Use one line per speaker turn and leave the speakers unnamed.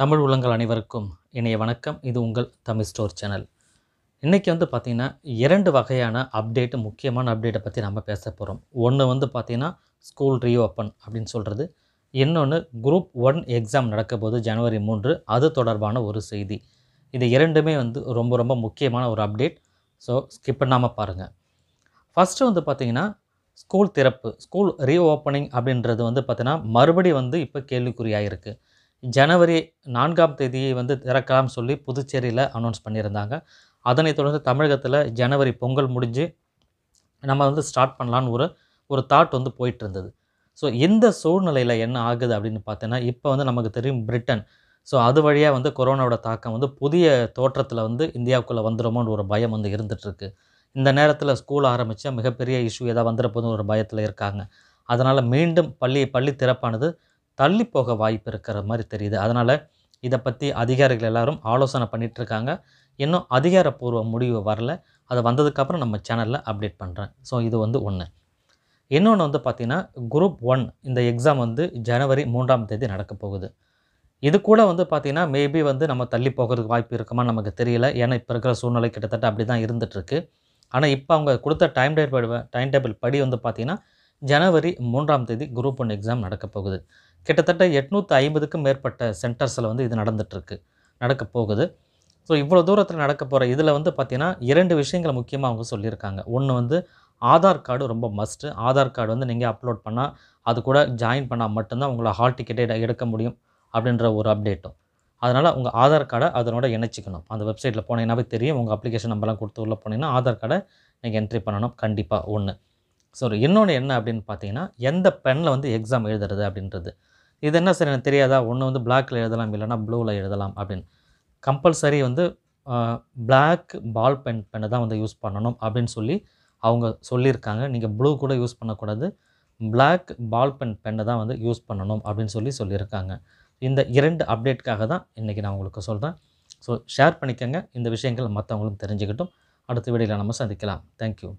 தமிழ் உள்ளங்கள் அனைவருக்கும் இணைய வணக்கம் இது உங்கள் தமிழ் ஸ்டோர் சேனல் இன்றைக்கி வந்து பார்த்திங்கன்னா இரண்டு வகையான அப்டேட்டு முக்கியமான அப்டேட்டை பற்றி நம்ம பேச போகிறோம் ஒன்று வந்து பார்த்திங்கன்னா ஸ்கூல் ரீஓப்பன் அப்படின்னு சொல்கிறது இன்னொன்று குரூப் ஒன் எக்ஸாம் நடக்க போது ஜனவரி மூன்று அது தொடர்பான ஒரு செய்தி இது இரண்டுமே வந்து ரொம்ப ரொம்ப முக்கியமான ஒரு அப்டேட் ஸோ ஸ்கிப் பண்ணாமல் பாருங்கள் ஃபஸ்ட்டு வந்து பார்த்திங்கன்னா ஸ்கூல் திறப்பு ஸ்கூல் ரீஓப்பனிங் அப்படின்றது வந்து பார்த்திங்கன்னா மறுபடி வந்து இப்போ கேள்விக்குறியாக இருக்குது ஜனவரி நான்காம் தேதியை வந்து திறக்கலாம்னு சொல்லி புதுச்சேரியில் அனௌன்ஸ் பண்ணியிருந்தாங்க அதனைத் தொடர்ந்து தமிழகத்தில் ஜனவரி பொங்கல் முடிஞ்சு நம்ம வந்து ஸ்டார்ட் பண்ணலான்னு ஒரு ஒரு தாட் வந்து போயிட்டு இருந்தது ஸோ இந்த சூழ்நிலையில் என்ன ஆகுது அப்படின்னு பார்த்தீங்கன்னா இப்போ வந்து நமக்கு தெரியும் பிரிட்டன் ஸோ அது வழியாக வந்து கொரோனாவோட தாக்கம் வந்து புதிய தோற்றத்தில் வந்து இந்தியாவுக்குள்ளே வந்துடுமோன்னு ஒரு பயம் வந்து இருந்துகிட்ருக்கு இந்த நேரத்தில் ஸ்கூல் ஆரம்பித்தா மிகப்பெரிய இஷ்யூ எதாவது வந்துட போதுன்னு ஒரு பயத்தில் இருக்காங்க அதனால் மீண்டும் பள்ளி பள்ளி திறப்பானது தள்ளி போக வாய்ப்பு இருக்கிற மாதிரி தெரியுது அதனால் இதை பற்றி அதிகாரிகள் எல்லோரும் ஆலோசனை பண்ணிகிட்ருக்காங்க இன்னும் அதிகாரப்பூர்வ முடிவு வரல அது வந்ததுக்கப்புறம் நம்ம சேனலில் அப்டேட் பண்ணுறேன் ஸோ இது வந்து ஒன்று இன்னொன்று வந்து பார்த்திங்கன்னா குரூப் ஒன் இந்த எக்ஸாம் வந்து ஜனவரி மூன்றாம் தேதி நடக்க போகுது இது கூட வந்து பார்த்திங்கன்னா மேபி வந்து நம்ம தள்ளி போகிறதுக்கு வாய்ப்பு இருக்குமா நமக்கு தெரியல ஏன்னா இப்போ இருக்கிற சூழ்நிலை கிட்டத்தட்ட அப்படி தான் இருந்துகிட்ருக்கு ஆனால் இப்போ அவங்க கொடுத்த டைம் டேபிள் டைம் டேபிள் படி வந்து பார்த்திங்கன்னா ஜனவரி மூன்றாம் தேதி குரூப் ஒன் எக்ஸாம் நடக்கப்போகுது போகுது கிட்டத்தட்ட எட்நூற்றி ஐம்பதுக்கும் மேற்பட்ட சென்டர்ஸில் வந்து இது நடந்துகிட்ருக்கு நடக்க போகுது ஸோ இவ்வளோ தூரத்தில் நடக்க போகிற இதில் வந்து பார்த்திங்கன்னா இரண்டு விஷயங்களை முக்கியமாக அவங்க சொல்லியிருக்காங்க ஒன்று வந்து ஆதார் கார்டு ரொம்ப மஸ்ட்டு ஆதார் கார்டு வந்து நீங்கள் அப்லோட் பண்ணால் அது கூட ஜாயின் பண்ணால் மட்டும்தான் உங்களை ஹால் டிக்கெட்டை எடுக்க முடியும் அப்படின்ற ஒரு அப்டேட்டும் அதனால் உங்கள் ஆதார் கார்டை அதனோட இணைச்சிக்கணும் அந்த வெப்சைட்டில் போனீங்கன்னாவே தெரியும் உங்கள் அப்ளிகேஷன் நம்பர்லாம் கொடுத்து உள்ளே போனீங்கன்னா ஆதார் கார்டை நீங்கள் என்ட்ரி பண்ணணும் கண்டிப்பாக ஒன்று ஸோ இன்னொன்று என்ன அப்படின்னு பார்த்தீங்கன்னா எந்த பெண்ணில் வந்து எக்ஸாம் எழுதுறது அப்படின்றது இது என்ன சரி எனக்கு தெரியாதா ஒன்று வந்து பிளாக்கில் எழுதலாம் இல்லைனா ப்ளூவில் எழுதலாம் அப்படின்னு கம்பல்சரி வந்து பிளாக் பால் பென் பெண்ணை தான் வந்து யூஸ் பண்ணணும் அப்படின்னு சொல்லி அவங்க சொல்லியிருக்காங்க நீங்கள் ப்ளூ கூட யூஸ் பண்ணக்கூடாது பிளாக் பால் பென் பெண்ணை தான் வந்து யூஸ் பண்ணணும் அப்படின்னு சொல்லி சொல்லியிருக்காங்க இந்த இரண்டு அப்டேட்காக தான் இன்றைக்கி நான் உங்களுக்கு சொல்கிறேன் ஸோ ஷேர் பண்ணிக்கோங்க இந்த விஷயங்கள் மற்றவங்களும் தெரிஞ்சுக்கிட்டும் அடுத்த வீடியோவில் நம்ம சந்திக்கலாம் தேங்க்யூ